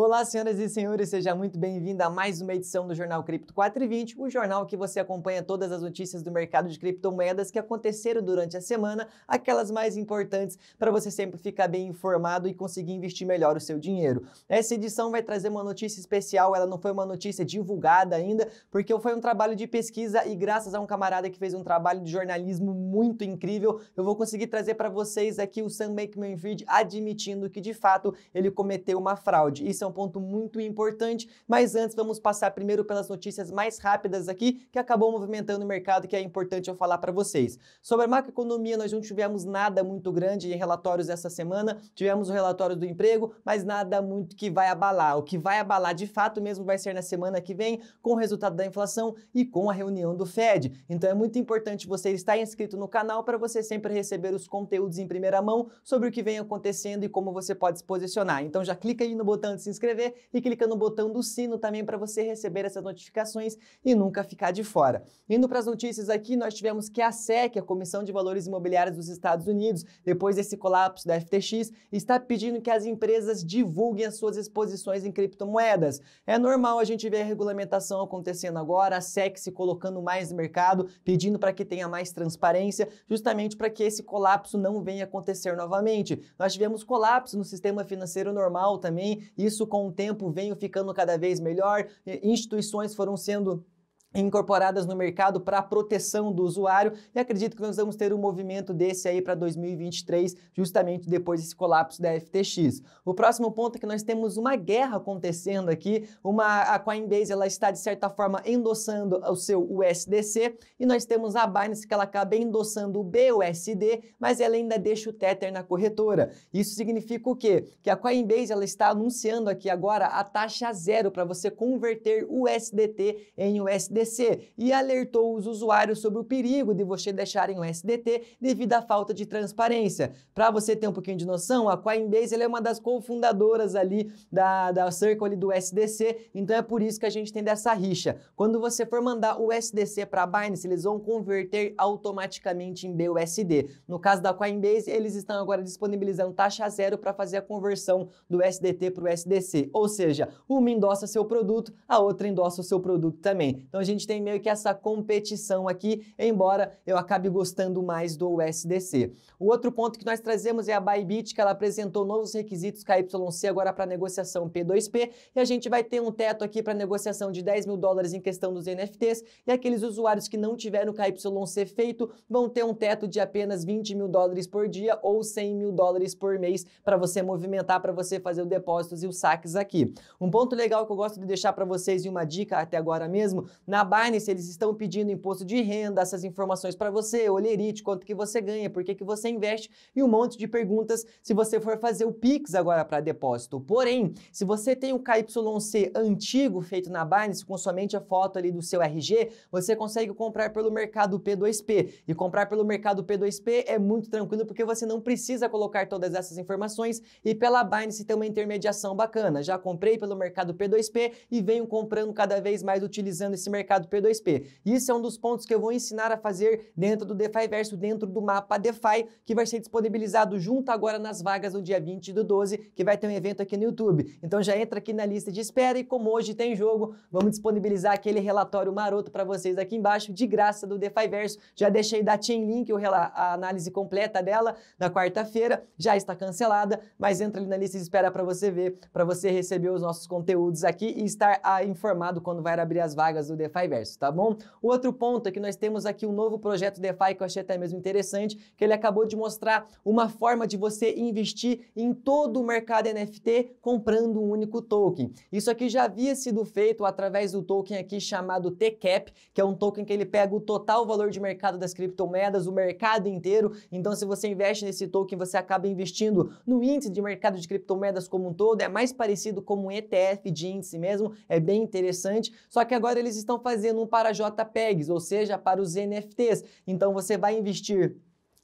Olá, senhoras e senhores, seja muito bem-vindo a mais uma edição do Jornal Cripto 420, o jornal que você acompanha todas as notícias do mercado de criptomoedas que aconteceram durante a semana, aquelas mais importantes, para você sempre ficar bem informado e conseguir investir melhor o seu dinheiro. Essa edição vai trazer uma notícia especial, ela não foi uma notícia divulgada ainda, porque foi um trabalho de pesquisa e graças a um camarada que fez um trabalho de jornalismo muito incrível, eu vou conseguir trazer para vocês aqui o Sam Bankman-Fried admitindo que de fato ele cometeu uma fraude. Isso é é um ponto muito importante. Mas antes, vamos passar primeiro pelas notícias mais rápidas aqui que acabou movimentando o mercado, que é importante eu falar para vocês. Sobre a macroeconomia, nós não tivemos nada muito grande em relatórios essa semana. Tivemos o relatório do emprego, mas nada muito que vai abalar. O que vai abalar de fato mesmo vai ser na semana que vem, com o resultado da inflação e com a reunião do Fed. Então é muito importante você estar inscrito no canal para você sempre receber os conteúdos em primeira mão sobre o que vem acontecendo e como você pode se posicionar. Então já clica aí no botão de se inscrever inscrever e clicando no botão do sino também para você receber essas notificações e nunca ficar de fora. Indo para as notícias aqui, nós tivemos que a SEC, a Comissão de Valores Imobiliários dos Estados Unidos, depois desse colapso da FTX, está pedindo que as empresas divulguem as suas exposições em criptomoedas. É normal a gente ver a regulamentação acontecendo agora, a SEC se colocando mais no mercado, pedindo para que tenha mais transparência, justamente para que esse colapso não venha acontecer novamente. Nós tivemos colapso no sistema financeiro normal também, isso isso com o tempo veio ficando cada vez melhor, instituições foram sendo incorporadas no mercado para proteção do usuário e acredito que nós vamos ter um movimento desse aí para 2023, justamente depois desse colapso da FTX. O próximo ponto é que nós temos uma guerra acontecendo aqui, uma a Coinbase ela está de certa forma endossando o seu USDC e nós temos a Binance que ela acaba endossando o BUSD, mas ela ainda deixa o Tether na corretora. Isso significa o quê? Que a Coinbase ela está anunciando aqui agora a taxa zero para você converter USDT em USD SDC e alertou os usuários sobre o perigo de você deixarem o SDT devido à falta de transparência. Para você ter um pouquinho de noção, a Coinbase é uma das cofundadoras ali da, da Circle do SDC, então é por isso que a gente tem dessa rixa. Quando você for mandar o SDC para a Binance, eles vão converter automaticamente em BUSD. No caso da Coinbase, eles estão agora disponibilizando taxa zero para fazer a conversão do SDT para o SDC. Ou seja, uma endossa seu produto, a outra endossa o seu produto também. Então gente tem meio que essa competição aqui, embora eu acabe gostando mais do USDC. O outro ponto que nós trazemos é a Bybit, que ela apresentou novos requisitos KYC agora para negociação P2P, e a gente vai ter um teto aqui para negociação de 10 mil dólares em questão dos NFTs, e aqueles usuários que não tiveram KYC feito vão ter um teto de apenas 20 mil dólares por dia ou 100 mil dólares por mês para você movimentar, para você fazer os depósitos e os saques aqui. Um ponto legal que eu gosto de deixar para vocês e uma dica até agora mesmo, na na Binance, eles estão pedindo imposto de renda, essas informações para você, olerite, quanto que você ganha, por que, que você investe e um monte de perguntas se você for fazer o Pix agora para depósito. Porém, se você tem um KYC antigo feito na Binance, com somente a foto ali do seu RG, você consegue comprar pelo mercado P2P. E comprar pelo mercado P2P é muito tranquilo porque você não precisa colocar todas essas informações e pela Binance tem uma intermediação bacana. Já comprei pelo mercado P2P e venho comprando cada vez mais utilizando esse mercado mercado P2P. Isso é um dos pontos que eu vou ensinar a fazer dentro do DeFi Verso, dentro do mapa DeFi, que vai ser disponibilizado junto agora nas vagas no dia 20 do 12, que vai ter um evento aqui no YouTube. Então já entra aqui na lista de espera e como hoje tem jogo, vamos disponibilizar aquele relatório maroto para vocês aqui embaixo, de graça do DeFi Verso. Já deixei da Chainlink a análise completa dela na quarta-feira, já está cancelada, mas entra ali na lista de espera para você ver, para você receber os nossos conteúdos aqui e estar ah, informado quando vai abrir as vagas do DeFi DeFi Verso, tá bom? O outro ponto é que nós temos aqui um novo projeto DeFi que eu achei até mesmo interessante, que ele acabou de mostrar uma forma de você investir em todo o mercado NFT comprando um único token. Isso aqui já havia sido feito através do token aqui chamado TCAP, que é um token que ele pega o total valor de mercado das criptomoedas, o mercado inteiro. Então, se você investe nesse token, você acaba investindo no índice de mercado de criptomoedas como um todo. É mais parecido como um ETF de índice mesmo, é bem interessante. Só que agora eles estão fazendo um para JPEGs, ou seja, para os NFTs. Então você vai investir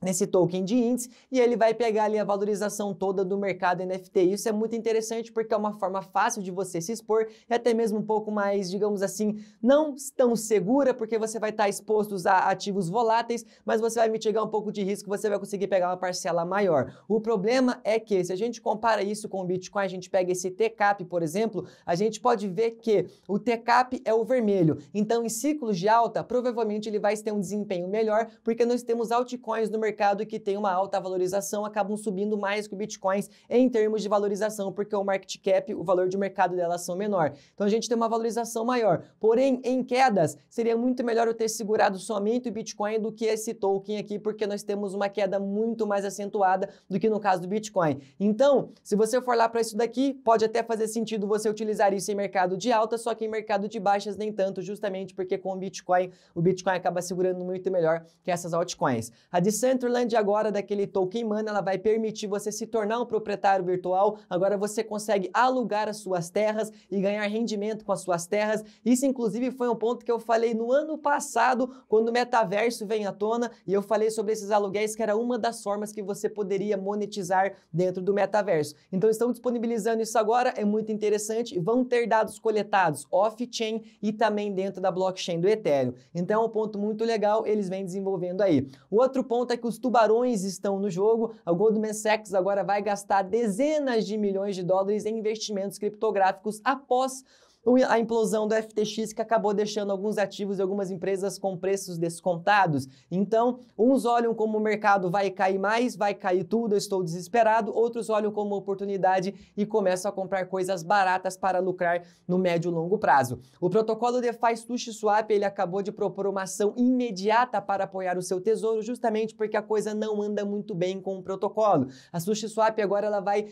nesse token de índice e ele vai pegar ali a valorização toda do mercado NFT. Isso é muito interessante porque é uma forma fácil de você se expor e até mesmo um pouco mais, digamos assim, não tão segura, porque você vai estar exposto a ativos voláteis, mas você vai mitigar um pouco de risco, você vai conseguir pegar uma parcela maior. O problema é que se a gente compara isso com o Bitcoin, a gente pega esse TCAP, por exemplo, a gente pode ver que o TCAP é o vermelho. Então, em ciclos de alta, provavelmente ele vai ter um desempenho melhor, porque nós temos altcoins no mercado mercado que tem uma alta valorização acabam subindo mais que o Bitcoin em termos de valorização, porque o market cap, o valor de mercado delas são menor. Então a gente tem uma valorização maior. Porém, em quedas, seria muito melhor eu ter segurado somente o Bitcoin do que esse token aqui, porque nós temos uma queda muito mais acentuada do que no caso do Bitcoin. Então, se você for lá para isso daqui, pode até fazer sentido você utilizar isso em mercado de alta, só que em mercado de baixas nem tanto, justamente porque com o Bitcoin, o Bitcoin acaba segurando muito melhor que essas altcoins. A Decentral Adventureland agora daquele Token Mana, ela vai permitir você se tornar um proprietário virtual. Agora você consegue alugar as suas terras e ganhar rendimento com as suas terras. Isso inclusive foi um ponto que eu falei no ano passado, quando o metaverso vem à tona, e eu falei sobre esses aluguéis que era uma das formas que você poderia monetizar dentro do metaverso. Então estão disponibilizando isso agora, é muito interessante, vão ter dados coletados off-chain e também dentro da blockchain do Ethereum. Então é um ponto muito legal, eles vêm desenvolvendo aí. O outro ponto é que que os tubarões estão no jogo. A Goldman Sachs agora vai gastar dezenas de milhões de dólares em investimentos criptográficos após a implosão do FTX que acabou deixando alguns ativos e algumas empresas com preços descontados. Então, uns olham como o mercado vai cair mais, vai cair tudo, eu estou desesperado, outros olham como oportunidade e começam a comprar coisas baratas para lucrar no médio e longo prazo. O protocolo DeFi Swap ele acabou de propor uma ação imediata para apoiar o seu tesouro, justamente porque a coisa não anda muito bem com o protocolo. A Swap agora ela vai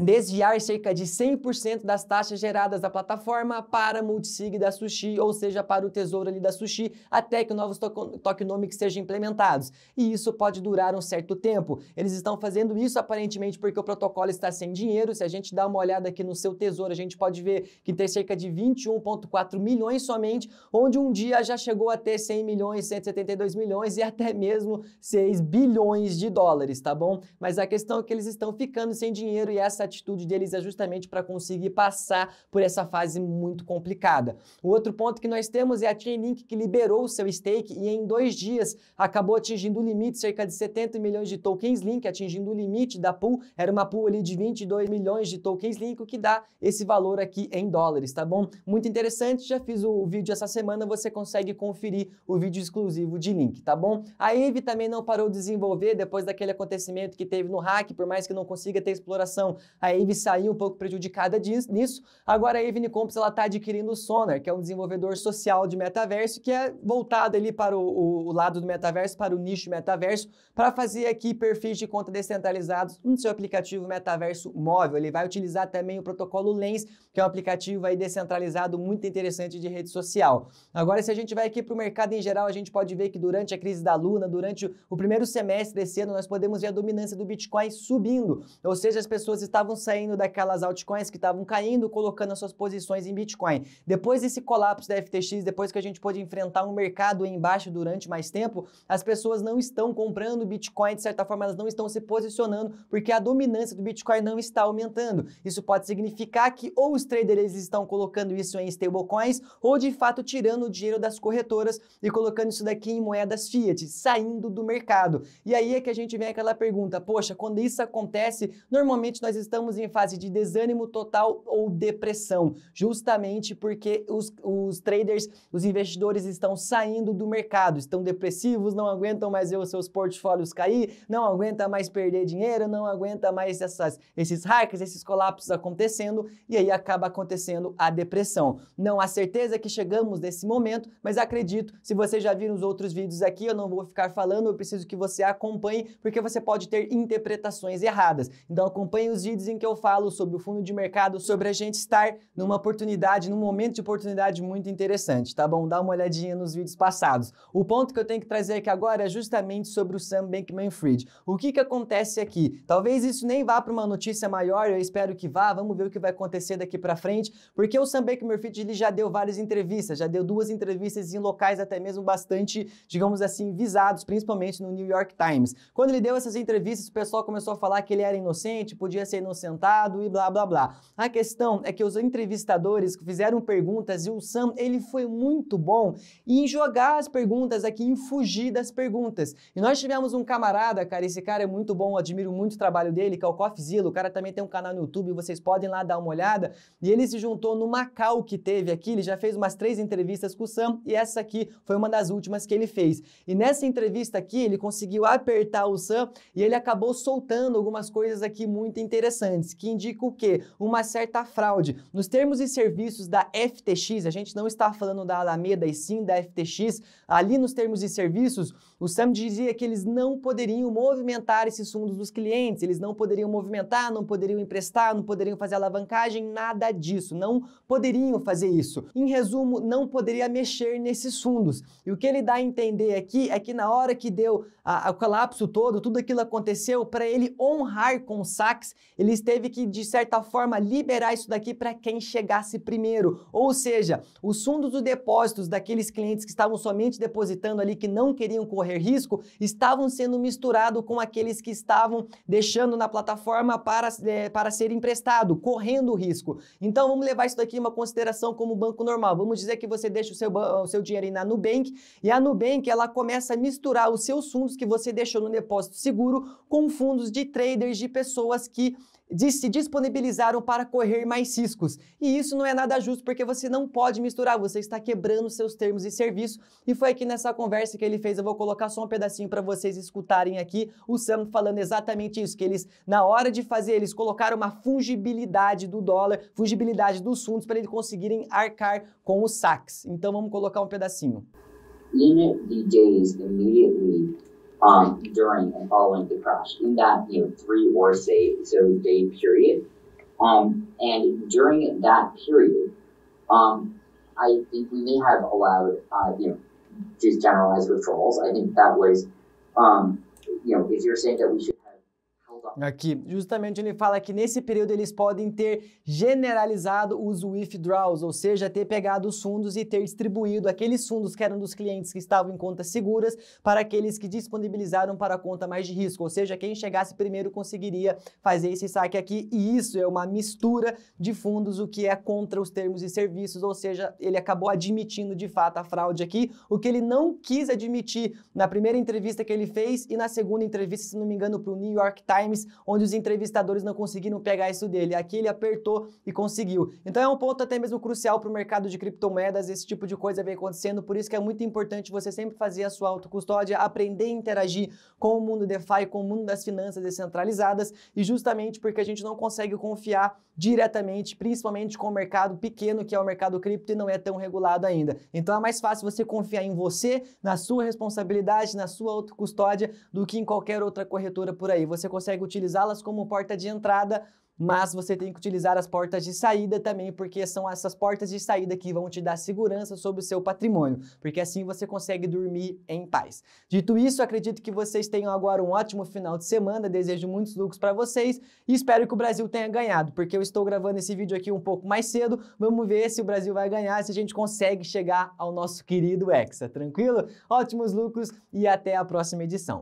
desviar cerca de 100% das taxas geradas da plataforma para a multisig da Sushi, ou seja, para o tesouro ali da Sushi, até que novos to tokenomics sejam implementados. E isso pode durar um certo tempo. Eles estão fazendo isso aparentemente porque o protocolo está sem dinheiro. Se a gente dá uma olhada aqui no seu tesouro, a gente pode ver que tem cerca de 21.4 milhões somente, onde um dia já chegou até 100 milhões, 172 milhões e até mesmo 6 bilhões de dólares, tá bom? Mas a questão é que eles estão ficando sem dinheiro e essa atitude deles é justamente para conseguir passar por essa fase muito complicada. O outro ponto que nós temos é a Chainlink que liberou o seu stake e em dois dias acabou atingindo o limite, cerca de 70 milhões de tokens Link, atingindo o limite da pool. Era uma pool ali de 22 milhões de tokens Link, o que dá esse valor aqui em dólares, tá bom? Muito interessante, já fiz o vídeo essa semana, você consegue conferir o vídeo exclusivo de Link, tá bom? A Eve também não parou de desenvolver depois daquele acontecimento que teve no hack, por mais que não consiga ter exploração, a Eve saiu um pouco prejudicada nisso. Agora a Eve Nicomps está adquirindo o Sonar, que é um desenvolvedor social de metaverso, que é voltado ali para o, o, lado do metaverso, para o nicho metaverso, para fazer aqui perfis de conta descentralizados no seu aplicativo metaverso móvel. Ele vai utilizar também o protocolo Lens, que é um aplicativo aí descentralizado muito interessante de rede social. Agora, se a gente vai aqui para o mercado em geral, a gente pode ver que durante a crise da Luna, durante o primeiro semestre desse ano, nós podemos ver a dominância do Bitcoin subindo, ou seja, as pessoas estavam estavam saindo daquelas altcoins que estavam caindo, colocando as suas posições em Bitcoin. Depois desse colapso da FTX, depois que a gente pôde enfrentar um mercado embaixo durante mais tempo, as pessoas não estão comprando Bitcoin, de certa forma elas não estão se posicionando porque a dominância do Bitcoin não está aumentando. Isso pode significar que ou os traders estão colocando isso em stablecoins ou de fato tirando o dinheiro das corretoras e colocando isso daqui em moedas fiat, saindo do mercado. E aí é que a gente vem aquela pergunta, poxa, quando isso acontece, normalmente nós estamos em fase de desânimo total ou depressão, justamente porque os, os traders, os investidores estão saindo do mercado, estão depressivos, não aguentam mais ver os seus portfólios cair, não aguenta mais perder dinheiro, não aguenta mais essas, esses hacks, esses colapsos acontecendo e aí acaba acontecendo a depressão. Não há certeza que chegamos nesse momento, mas acredito, se você já viu nos outros vídeos aqui, eu não vou ficar falando, eu preciso que você acompanhe, porque você pode ter interpretações erradas. Então acompanhe os vídeos vídeos em que eu falo sobre o fundo de mercado, sobre a gente estar numa oportunidade, num momento de oportunidade muito interessante, tá bom? Dá uma olhadinha nos vídeos passados. O ponto que eu tenho que trazer aqui agora é justamente sobre o Sam Bankman-Fried. O que que acontece aqui? Talvez isso nem vá para uma notícia maior, eu espero que vá, vamos ver o que vai acontecer daqui para frente, porque o Sam Bankman-Fried ele já deu várias entrevistas, já deu duas entrevistas em locais até mesmo bastante, digamos assim, visados, principalmente no New York Times. Quando ele deu essas entrevistas, o pessoal começou a falar que ele era inocente, podia ser inocentado e blá blá blá. A questão é que os entrevistadores fizeram perguntas e o Sam, ele foi muito bom em jogar as perguntas aqui, em fugir das perguntas. E nós tivemos um camarada, cara, esse cara é muito bom, admiro muito o trabalho dele, que é o Cofzilla, o cara também tem um canal no YouTube, vocês podem lá dar uma olhada. E ele se juntou no Macau que teve aqui, ele já fez umas três entrevistas com o Sam e essa aqui foi uma das últimas que ele fez. E nessa entrevista aqui, ele conseguiu apertar o Sam e ele acabou soltando algumas coisas aqui muito interessantes interessantes que indicam o quê? Uma certa fraude. Nos termos e serviços da FTX, a gente não está falando da Alameda e sim da FTX, ali nos termos e serviços, o Sam dizia que eles não poderiam movimentar esses fundos dos clientes, eles não poderiam movimentar, não poderiam emprestar, não poderiam fazer alavancagem, nada disso, não poderiam fazer isso. Em resumo, não poderia mexer nesses fundos. E o que ele dá a entender aqui é que na hora que deu a, colapso todo, tudo aquilo aconteceu, para ele honrar com o Sachs, ele eles teve que, de certa forma, liberar isso daqui para quem chegasse primeiro. Ou seja, os fundos dos depósitos daqueles clientes que estavam somente depositando ali, que não queriam correr risco, estavam sendo misturados com aqueles que estavam deixando na plataforma para, é, para ser emprestado, correndo risco. Então vamos levar isso daqui uma consideração como banco normal. Vamos dizer que você deixa o seu, o seu dinheiro aí na Nubank e a Nubank ela começa a misturar os seus fundos que você deixou no depósito seguro com fundos de traders, de pessoas que de se disponibilizaram para correr mais riscos. E isso não é nada justo porque você não pode misturar, você está quebrando seus termos de serviço. E foi aqui nessa conversa que ele fez, eu vou colocar só um pedacinho para vocês escutarem aqui o Sam falando exatamente isso, que eles na hora de fazer, eles colocaram uma fungibilidade do dólar, fungibilidade dos fundos para eles conseguirem arcar com os saques. Então vamos colocar um pedacinho. Unit DJs immediately um, during and following the crash in that you know three or say so day period. Um, and during that period, um, I think we may have allowed uh, you know just generalized withdrawals. I think that was um, you know if you're saying that we should. aqui. Justamente ele fala que nesse período eles podem ter generalizado os withdrawals, ou seja, ter pegado os fundos e ter distribuído aqueles fundos que eram dos clientes que estavam em contas seguras para aqueles que disponibilizaram para a conta mais de risco, ou seja, quem chegasse primeiro conseguiria fazer esse saque aqui, e isso é uma mistura de fundos, o que é contra os termos e serviços, ou seja, ele acabou admitindo de fato a fraude aqui, o que ele não quis admitir na primeira entrevista que ele fez e na segunda entrevista, se não me engano, para o New York Times, onde os entrevistadores não conseguiram pegar isso dele. Aqui ele apertou e conseguiu. Então é um ponto até mesmo crucial para o mercado de criptomoedas, esse tipo de coisa vem acontecendo, por isso que é muito importante você sempre fazer a sua autocustódia, aprender a interagir com o mundo DeFi, com o mundo das finanças descentralizadas, e justamente porque a gente não consegue confiar diretamente, principalmente com o mercado pequeno, que é o mercado cripto e não é tão regulado ainda. Então é mais fácil você confiar em você, na sua responsabilidade, na sua autocustódia, do que em qualquer outra corretora por aí. Você consegue utilizá-las como porta de entrada, mas você tem que utilizar as portas de saída também, porque são essas portas de saída que vão te dar segurança sobre o seu patrimônio, porque assim você consegue dormir em paz. Dito isso, acredito que vocês tenham agora um ótimo final de semana, desejo muitos lucros para vocês e espero que o Brasil tenha ganhado, porque eu estou gravando esse vídeo aqui um pouco mais cedo, vamos ver se o Brasil vai ganhar, se a gente consegue chegar ao nosso querido Hexa, tranquilo? Ótimos lucros e até a próxima edição.